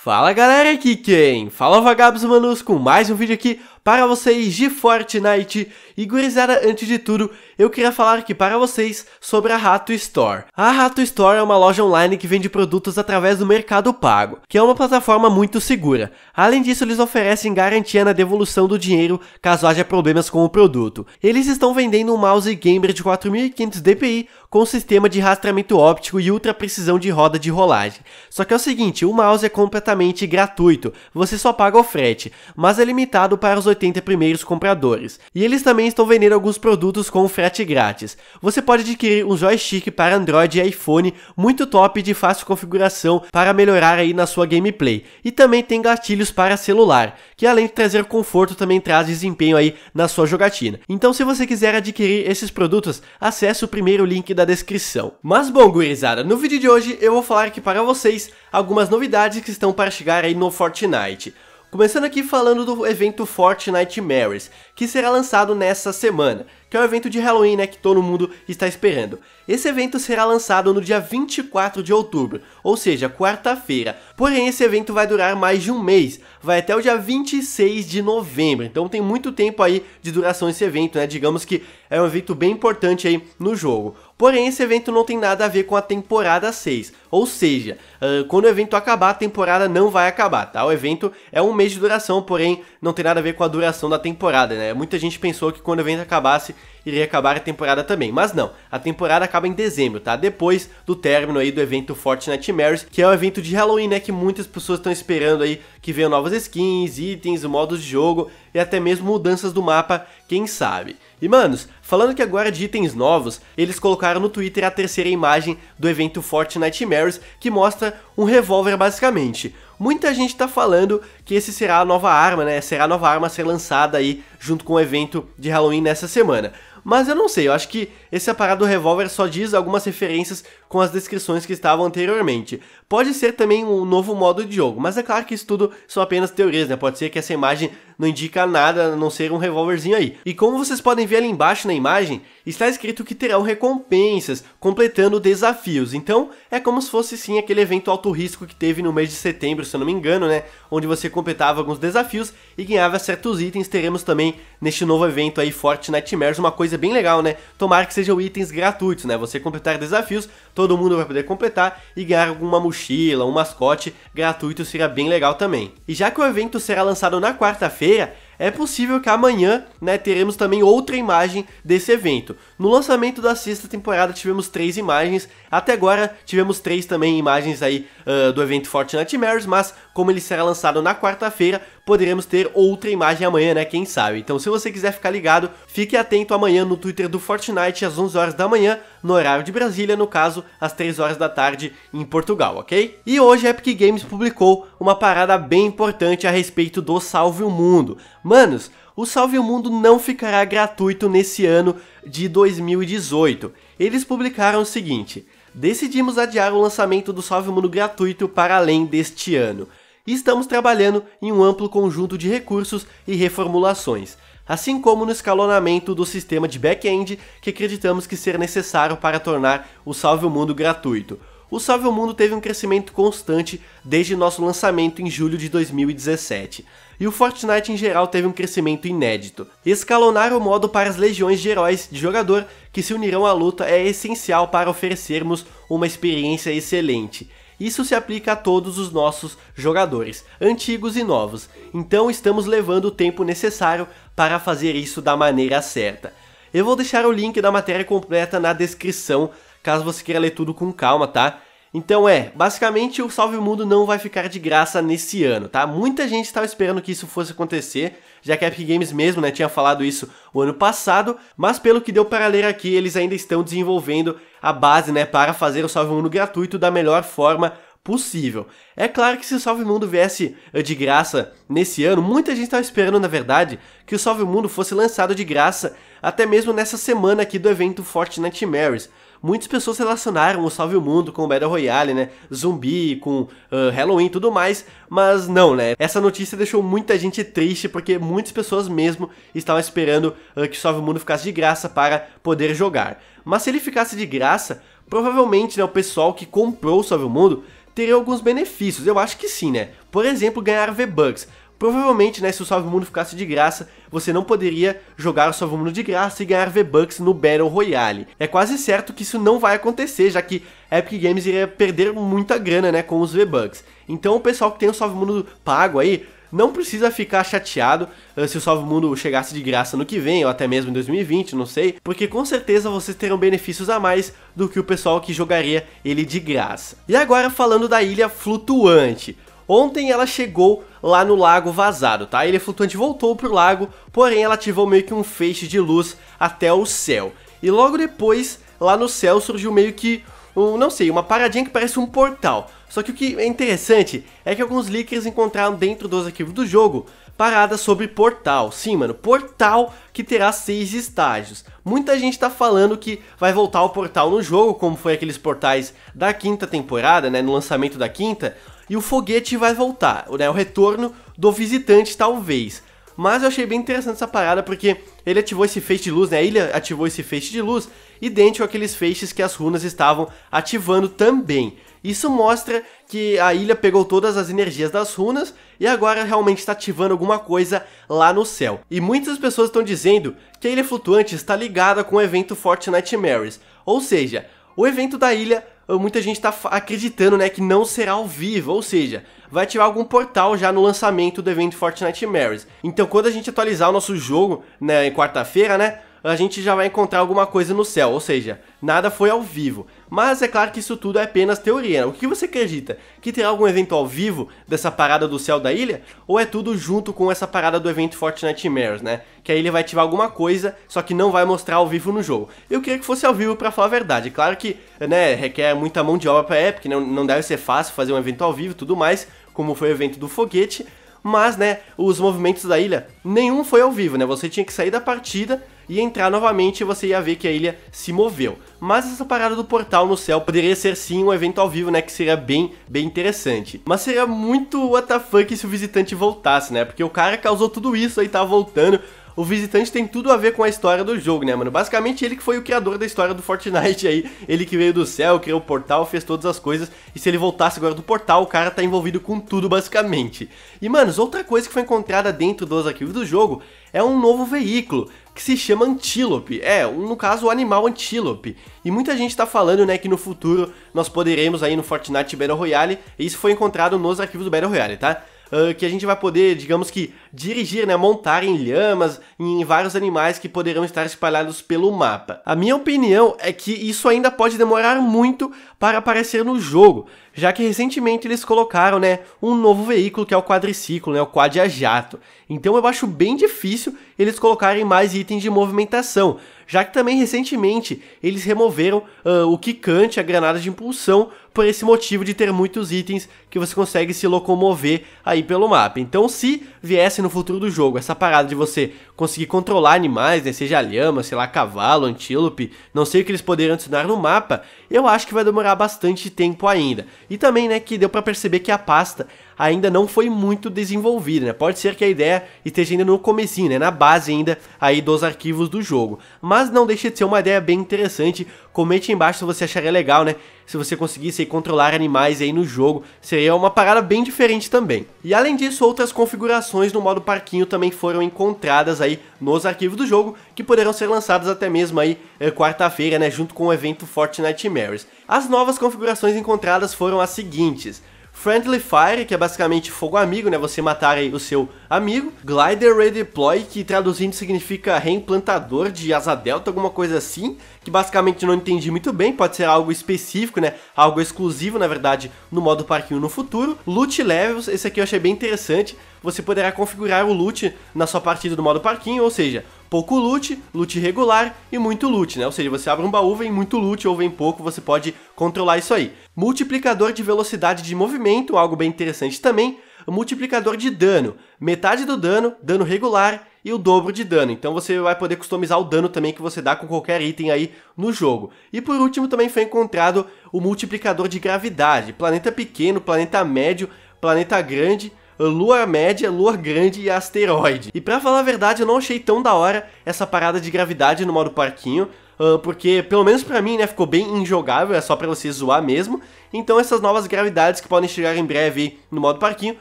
Fala galera, aqui quem? Fala vagabos manus com mais um vídeo aqui para vocês de Fortnite. E gurizada, antes de tudo, eu queria falar aqui para vocês sobre a Rato Store. A Rato Store é uma loja online que vende produtos através do Mercado Pago, que é uma plataforma muito segura. Além disso, eles oferecem garantia na devolução do dinheiro caso haja problemas com o produto. Eles estão vendendo um mouse gamer de 4500 DPI com sistema de rastreamento óptico e ultra precisão de roda de rolagem. Só que é o seguinte, o mouse é completamente gratuito, você só paga o frete, mas é limitado para os 80 primeiros compradores. E eles também estão vendendo alguns produtos com frete grátis. Você pode adquirir um joystick para Android e iPhone, muito top de fácil configuração para melhorar aí na sua gameplay. E também tem gatilhos para celular, que além de trazer conforto, também traz desempenho aí na sua jogatina. Então se você quiser adquirir esses produtos, acesse o primeiro link da descrição. Mas bom, gurizada, no vídeo de hoje eu vou falar aqui para vocês algumas novidades que estão para chegar aí no Fortnite. Começando aqui falando do evento Fortnite Marys, que será lançado nesta semana que é o evento de Halloween né, que todo mundo está esperando. Esse evento será lançado no dia 24 de outubro, ou seja, quarta-feira. Porém, esse evento vai durar mais de um mês, vai até o dia 26 de novembro. Então tem muito tempo aí de duração esse evento, né? Digamos que é um evento bem importante aí no jogo. Porém, esse evento não tem nada a ver com a temporada 6. Ou seja, uh, quando o evento acabar, a temporada não vai acabar, tá? O evento é um mês de duração, porém não tem nada a ver com a duração da temporada, né? Muita gente pensou que quando o evento acabasse, iria acabar a temporada também. Mas não, a temporada acaba em dezembro, tá? Depois do término aí do evento Fortnite Marys, que é um evento de Halloween, né? Que muitas pessoas estão esperando aí que venham novas skins, itens, modos de jogo e até mesmo mudanças do mapa, quem sabe. E manos, falando que agora de itens novos, eles colocaram no Twitter a terceira imagem do evento Fortnite Mares, que mostra um revólver basicamente. Muita gente tá falando que esse será a nova arma, né? Será a nova arma a ser lançada aí junto com o evento de Halloween nessa semana. Mas eu não sei, eu acho que esse aparado revólver só diz algumas referências com as descrições que estavam anteriormente. Pode ser também um novo modo de jogo, mas é claro que isso tudo são apenas teorias, né? Pode ser que essa imagem não indica nada a não ser um revólverzinho aí. E como vocês podem ver ali embaixo na imagem, está escrito que terão recompensas, completando desafios. Então, é como se fosse sim aquele evento alto risco que teve no mês de setembro, se eu não me engano, né? Onde você completava alguns desafios e ganhava certos itens. Teremos também neste novo evento aí Fortnite Mares, uma coisa coisa é bem legal, né? Tomara que sejam itens gratuitos, né? Você completar desafios, todo mundo vai poder completar e ganhar alguma mochila, um mascote gratuito seria bem legal também. E já que o evento será lançado na quarta-feira, é possível que amanhã, né, teremos também outra imagem desse evento. No lançamento da sexta temporada tivemos três imagens, até agora tivemos três também imagens aí uh, do evento Fortnite Mares, mas como ele será lançado na quarta-feira, poderemos ter outra imagem amanhã, né, quem sabe. Então se você quiser ficar ligado, fique atento amanhã no Twitter do Fortnite às 11 horas da manhã, no horário de Brasília, no caso, às 3 horas da tarde em Portugal, ok? E hoje a Epic Games publicou uma parada bem importante a respeito do Salve o Mundo. Manos, o Salve o Mundo não ficará gratuito nesse ano de 2018. Eles publicaram o seguinte: decidimos adiar o lançamento do Salve o Mundo gratuito para além deste ano. E estamos trabalhando em um amplo conjunto de recursos e reformulações, assim como no escalonamento do sistema de back-end que acreditamos que ser necessário para tornar o Salve o Mundo gratuito o Salve o Mundo teve um crescimento constante desde nosso lançamento em julho de 2017, e o Fortnite em geral teve um crescimento inédito. Escalonar o modo para as legiões de heróis de jogador que se unirão à luta é essencial para oferecermos uma experiência excelente. Isso se aplica a todos os nossos jogadores, antigos e novos, então estamos levando o tempo necessário para fazer isso da maneira certa. Eu vou deixar o link da matéria completa na descrição caso você queira ler tudo com calma, tá? Então é, basicamente o Salve o Mundo não vai ficar de graça nesse ano, tá? Muita gente estava esperando que isso fosse acontecer, já que a Epic Games mesmo, né, tinha falado isso o ano passado, mas pelo que deu para ler aqui, eles ainda estão desenvolvendo a base, né, para fazer o Salve o Mundo gratuito da melhor forma possível. É claro que se o Salve Mundo viesse eh, de graça nesse ano, muita gente estava esperando, na verdade, que o Salve Mundo fosse lançado de graça até mesmo nessa semana aqui do evento Fortnite Marys muitas pessoas relacionaram o Salve o Mundo com o Battle Royale, né? Zumbi, com uh, Halloween e tudo mais, mas não, né? Essa notícia deixou muita gente triste porque muitas pessoas mesmo estavam esperando uh, que o Salve o Mundo ficasse de graça para poder jogar. Mas se ele ficasse de graça, provavelmente né, o pessoal que comprou o Salve o Mundo teria alguns benefícios. Eu acho que sim, né? Por exemplo, ganhar V-Bucks. Provavelmente, né, se o Salve Mundo ficasse de graça, você não poderia jogar o Salve Mundo de graça e ganhar V-Bucks no Battle Royale. É quase certo que isso não vai acontecer, já que Epic Games iria perder muita grana, né, com os V-Bucks. Então o pessoal que tem o Salve Mundo pago aí, não precisa ficar chateado uh, se o Salve Mundo chegasse de graça no que vem, ou até mesmo em 2020, não sei, porque com certeza vocês terão benefícios a mais do que o pessoal que jogaria ele de graça. E agora falando da ilha flutuante. Ontem ela chegou lá no lago vazado, tá? A ilha é flutuante voltou pro lago, porém ela ativou meio que um feixe de luz até o céu. E logo depois, lá no céu surgiu meio que um, não sei, uma paradinha que parece um portal. Só que o que é interessante é que alguns leakers encontraram dentro dos arquivos do jogo parada sobre portal. Sim, mano, portal que terá seis estágios. Muita gente tá falando que vai voltar o portal no jogo, como foi aqueles portais da quinta temporada, né, no lançamento da quinta e o foguete vai voltar, né? O retorno do visitante, talvez. Mas eu achei bem interessante essa parada, porque ele ativou esse feixe de luz, né? A ilha ativou esse feixe de luz, idêntico àqueles feixes que as runas estavam ativando também. Isso mostra que a ilha pegou todas as energias das runas e agora realmente está ativando alguma coisa lá no céu. E muitas pessoas estão dizendo que a ilha flutuante está ligada com o evento Fortnite Marys, ou seja, o evento da ilha muita gente está acreditando né, que não será ao vivo, ou seja, vai ativar algum portal já no lançamento do evento Fortnite Marys. Então, quando a gente atualizar o nosso jogo né, em quarta-feira, né? a gente já vai encontrar alguma coisa no céu, ou seja, nada foi ao vivo. Mas é claro que isso tudo é apenas teoria. Né? O que você acredita? Que terá algum evento ao vivo dessa parada do céu da ilha? Ou é tudo junto com essa parada do evento Fortnite Mares, né? Que a ilha vai ativar alguma coisa, só que não vai mostrar ao vivo no jogo. Eu queria que fosse ao vivo para falar a verdade. Claro que, né, requer muita mão de obra pra Epic, não, né? não deve ser fácil fazer um evento ao vivo tudo mais, como foi o evento do foguete, mas né, os movimentos da ilha, nenhum foi ao vivo, né? Você tinha que sair da partida e entrar novamente, você ia ver que a ilha se moveu. Mas essa parada do portal no céu poderia ser sim um evento ao vivo, né? Que seria bem, bem interessante. Mas seria muito WTF se o visitante voltasse, né? Porque o cara causou tudo isso aí, tá voltando. O visitante tem tudo a ver com a história do jogo, né, mano? Basicamente ele que foi o criador da história do Fortnite aí, ele que veio do céu, criou o portal, fez todas as coisas, e se ele voltasse agora do portal, o cara tá envolvido com tudo basicamente. E, manos, outra coisa que foi encontrada dentro dos arquivos do jogo é um novo veículo que se chama antílope, é, no caso o animal antílope. E muita gente está falando, né, que no futuro nós poderemos aí no Fortnite Battle Royale, e isso foi encontrado nos arquivos do Battle Royale, tá? Ah, que a gente vai poder, digamos que, dirigir, né, montar em lhamas, em vários animais que poderão estar espalhados pelo mapa. A minha opinião é que isso ainda pode demorar muito para aparecer no jogo, já que recentemente eles colocaram, né, um novo veículo que é o quadriciclo, né, o quad a jato. Então eu acho bem difícil eles colocarem mais itens de movimentação, já que também recentemente eles removeram uh, o quicante, a granada de impulsão, por esse motivo de ter muitos itens que você consegue se locomover aí pelo mapa. Então, se viesse no futuro do jogo essa parada de você conseguir controlar animais, né, seja lhama, sei lá, cavalo, antílope, não sei o que eles poderiam adicionar no mapa, eu acho que vai demorar bastante tempo ainda. E também, né, que deu para perceber que a pasta ainda não foi muito desenvolvida, né? Pode ser que a ideia esteja ainda no comecinho, né? Na base ainda aí dos arquivos do jogo. Mas não deixa de ser uma ideia bem interessante. Comente aí embaixo se você acharia legal, né? Se você conseguisse aí, controlar animais aí no jogo, seria uma parada bem diferente também. E além disso, outras configurações no modo parquinho também foram encontradas aí nos arquivos do jogo, que poderão ser lançadas até mesmo aí eh, quarta-feira, né? Junto com o evento Fortnite Marys. As novas configurações encontradas foram as seguintes. Friendly Fire, que é basicamente fogo amigo, né? Você matar aí o seu amigo. Glider Redeploy, que traduzindo significa reimplantador de asa delta, alguma coisa assim, que basicamente não entendi muito bem, pode ser algo específico, né? Algo exclusivo, na verdade, no modo parquinho no futuro. Loot Levels, esse aqui eu achei bem interessante. Você poderá configurar o loot na sua partida do modo parquinho, ou seja, pouco loot, loot regular e muito loot, né? Ou seja, você abre um baú, vem muito loot ou vem pouco, você pode controlar isso aí. Multiplicador de velocidade de movimento, algo bem interessante também. Multiplicador de dano, metade do dano, dano regular e o dobro de dano. Então você vai poder customizar o dano também que você dá com qualquer item aí no jogo. E por último também foi encontrado o multiplicador de gravidade, planeta pequeno, planeta médio, planeta grande lua média, lua grande e asteroide. E para falar a verdade, eu não achei tão da hora essa parada de gravidade no modo parquinho, uh, porque pelo menos para mim, né, ficou bem injogável, é só para você zoar mesmo. Então essas novas gravidades que podem chegar em breve no modo parquinho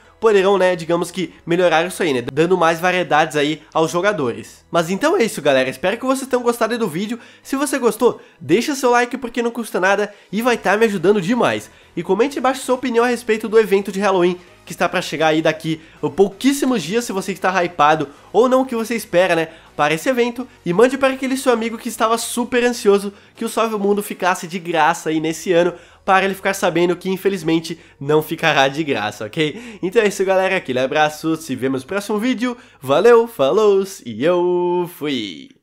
poderão, né, digamos que melhorar isso aí, né, dando mais variedades aí aos jogadores. Mas então é isso, galera, espero que vocês tenham gostado do vídeo, se você gostou, deixa seu like porque não custa nada e vai estar tá me ajudando demais. E comente abaixo sua opinião a respeito do evento de Halloween que está para chegar aí daqui pouquíssimos dias, se você está hypado ou não o que você espera, né, para esse evento, e mande para aquele seu amigo que estava super ansioso que o Salve o Mundo ficasse de graça aí nesse ano, para ele ficar sabendo que infelizmente não ficará de graça, ok? Então é isso galera, aquele abraço, se vemos no próximo vídeo, valeu, falou e eu fui!